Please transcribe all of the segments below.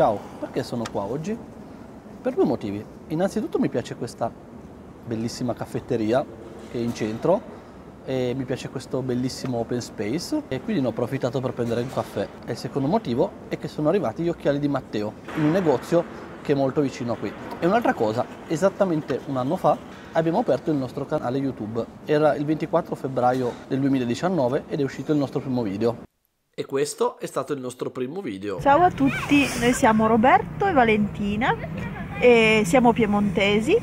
Ciao, perché sono qua oggi? Per due motivi. Innanzitutto mi piace questa bellissima caffetteria che è in centro e mi piace questo bellissimo open space e quindi ne ho approfittato per prendere un caffè. E il secondo motivo è che sono arrivati gli occhiali di Matteo in un negozio che è molto vicino a qui. E un'altra cosa, esattamente un anno fa abbiamo aperto il nostro canale YouTube. Era il 24 febbraio del 2019 ed è uscito il nostro primo video. E questo è stato il nostro primo video. Ciao a tutti, noi siamo Roberto e Valentina, e siamo piemontesi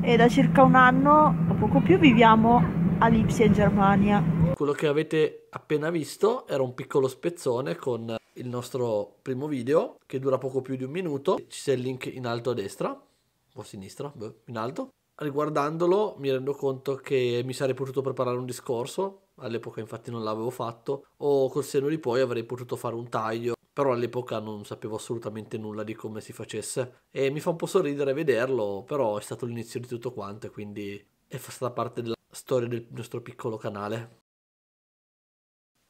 e da circa un anno o poco più viviamo a Lipsia in Germania. Quello che avete appena visto era un piccolo spezzone con il nostro primo video che dura poco più di un minuto. Ci sia il link in alto a destra o a sinistra, beh, in alto. Riguardandolo mi rendo conto che mi sarei potuto preparare un discorso all'epoca infatti non l'avevo fatto, o col seno di poi avrei potuto fare un taglio, però all'epoca non sapevo assolutamente nulla di come si facesse e mi fa un po' sorridere vederlo, però è stato l'inizio di tutto quanto, e quindi è stata parte della storia del nostro piccolo canale.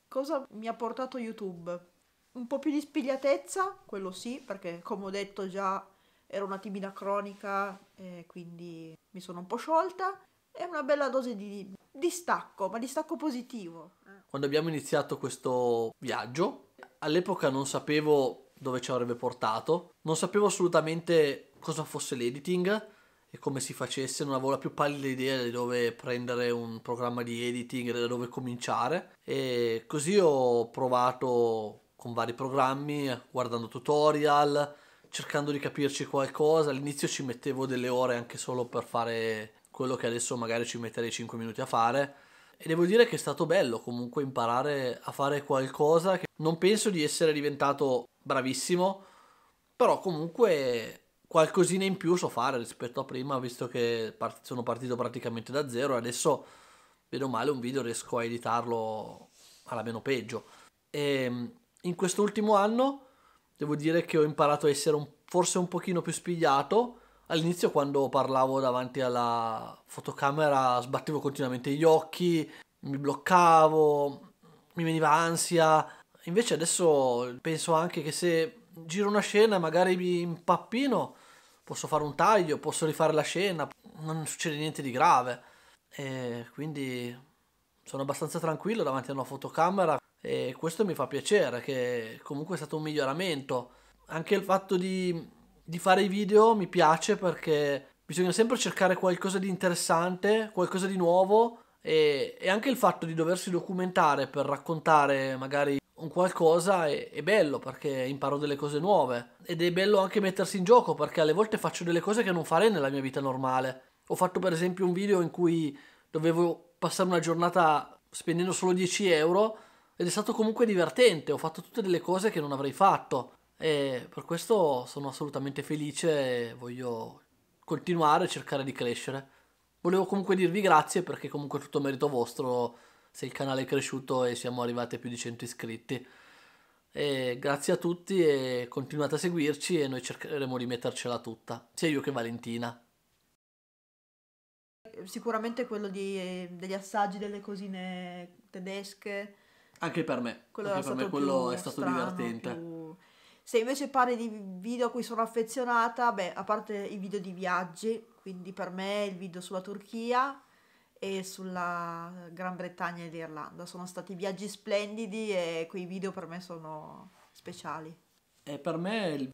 Cosa mi ha portato YouTube? Un po' più di spigliatezza, quello sì, perché come ho detto già era una timida cronica, e quindi mi sono un po' sciolta, e una bella dose di distacco, ma distacco positivo. Quando abbiamo iniziato questo viaggio, all'epoca non sapevo dove ci avrebbe portato, non sapevo assolutamente cosa fosse l'editing e come si facesse, non avevo la più pallida idea di dove prendere un programma di editing, da dove cominciare e così ho provato con vari programmi, guardando tutorial, cercando di capirci qualcosa. All'inizio ci mettevo delle ore anche solo per fare quello che adesso magari ci metterei 5 minuti a fare. E devo dire che è stato bello comunque imparare a fare qualcosa che non penso di essere diventato bravissimo, però comunque qualcosina in più so fare rispetto a prima, visto che part- sono partito praticamente da zero e adesso, vedo male, un video riesco a editarlo alla meno peggio. E ehm, in quest'ultimo anno devo dire che ho imparato a essere un, forse un pochino più spigliato, All'inizio quando parlavo davanti alla fotocamera sbattevo continuamente gli occhi, mi bloccavo, mi veniva ansia. Invece adesso penso anche che se giro una scena e magari mi impappino, posso fare un taglio, posso rifare la scena, non succede niente di grave. E quindi sono abbastanza tranquillo davanti a una fotocamera e questo mi fa piacere che comunque è stato un miglioramento. Anche il fatto di di fare i video mi piace perché bisogna sempre cercare qualcosa di interessante, qualcosa di nuovo e, e anche il fatto di doversi documentare per raccontare magari un qualcosa è, è, bello perché imparo delle cose nuove ed è bello anche mettersi in gioco perché alle volte faccio delle cose che non farei nella mia vita normale. Ho fatto per esempio un video in cui dovevo passare una giornata spendendo solo 10 euro ed è stato comunque divertente, ho fatto tutte delle cose che non avrei fatto e per questo sono assolutamente felice e voglio continuare a cercare di crescere. Volevo comunque dirvi grazie perché comunque è tutto merito vostro se il canale è cresciuto e siamo arrivati a più di 100 iscritti. E grazie a tutti e continuate a seguirci e noi cercheremo di mettercela tutta, sia io che Valentina. Sicuramente quello di, degli assaggi delle cosine tedesche. Anche per me, quello, Anche per me quello è stato strano, divertente. Più se invece parli di video a cui sono affezionata, beh, a parte i video di viaggi, quindi per me il video sulla Turchia e sulla Gran Bretagna e l'Irlanda. Sono stati viaggi splendidi e quei video per me sono speciali. E per me,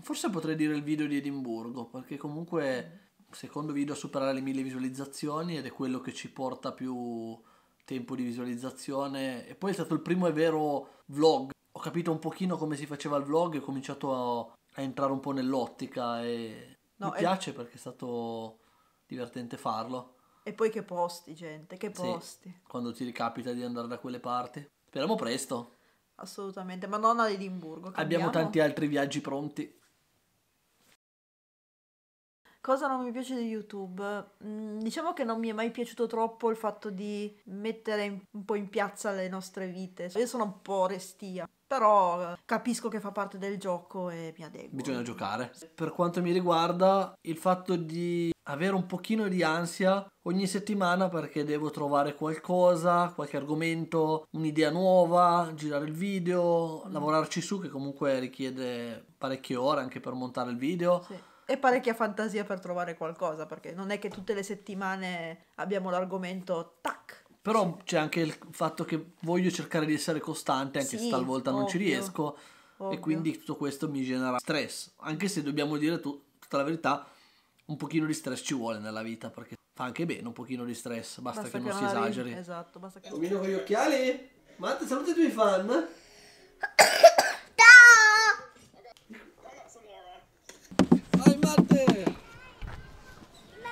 forse potrei dire il video di Edimburgo, perché comunque è il secondo video a superare le mille visualizzazioni ed è quello che ci porta più tempo di visualizzazione. E poi è stato il primo e vero vlog capito un pochino come si faceva il vlog e ho cominciato a, a, entrare un po' nell'ottica e no, mi piace e... perché è stato divertente farlo. E poi che posti, gente, che posti. Sì, quando ti ricapita di andare da quelle parti. Speriamo presto. Assolutamente, ma non ad Edimburgo. Cambiamo. Abbiamo tanti altri viaggi pronti. Cosa non mi piace di YouTube? Mm, diciamo che non mi è mai piaciuto troppo il fatto di mettere un po' in piazza le nostre vite. Io sono un po' restia però eh, capisco che fa parte del gioco e mi adeguo. Bisogna giocare. Per quanto mi riguarda, il fatto di avere un pochino di ansia ogni settimana perché devo trovare qualcosa, qualche argomento, un'idea nuova, girare il video, lavorarci su che comunque richiede parecchie ore anche per montare il video. Sì e parecchia fantasia per trovare qualcosa, perché non è che tutte le settimane abbiamo l'argomento tac però c'è anche il fatto che voglio cercare di essere costante, anche sì, se talvolta ovvio, non ci riesco. Ovvio. E quindi tutto questo mi genera stress. Anche se dobbiamo dire tu, tutta la verità, un pochino di stress ci vuole nella vita, perché fa anche bene un pochino di stress, basta, basta che, che, non si esageri. Esatto, basta che... con gli occhiali? Matte, saluta i tuoi fan!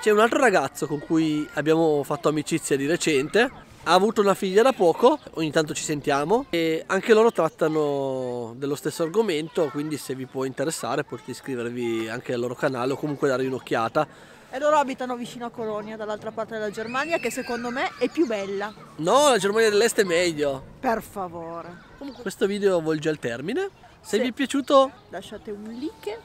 C'è un altro ragazzo con cui abbiamo fatto amicizia di recente, ha avuto una figlia da poco, ogni tanto ci sentiamo e anche loro trattano dello stesso argomento, quindi se vi può interessare potete iscrivervi anche al loro canale o comunque darvi un'occhiata. E loro abitano vicino a Colonia, dall'altra parte della Germania, che secondo me è più bella. No, la Germania dell'Est è meglio. Per favore. Comunque... Questo video volge al termine. Se, se vi è piaciuto lasciate un like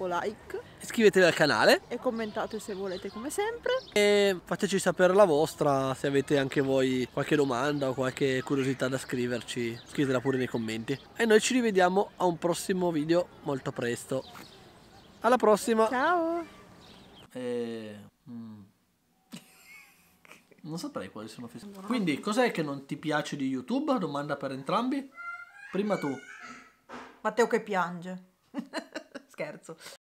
dopo like. Iscrivetevi al canale. E commentate se volete come sempre. E fateci sapere la vostra, se avete anche voi qualche domanda o qualche curiosità da scriverci, scrivetela pure nei commenti. E noi ci rivediamo a un prossimo video molto presto. Alla prossima! Ciao! E... Eh, mm. Non saprei quali sono fisse. Quindi, cos'è che non ti piace di YouTube? Domanda per entrambi. Prima tu. Matteo che piange scherzo.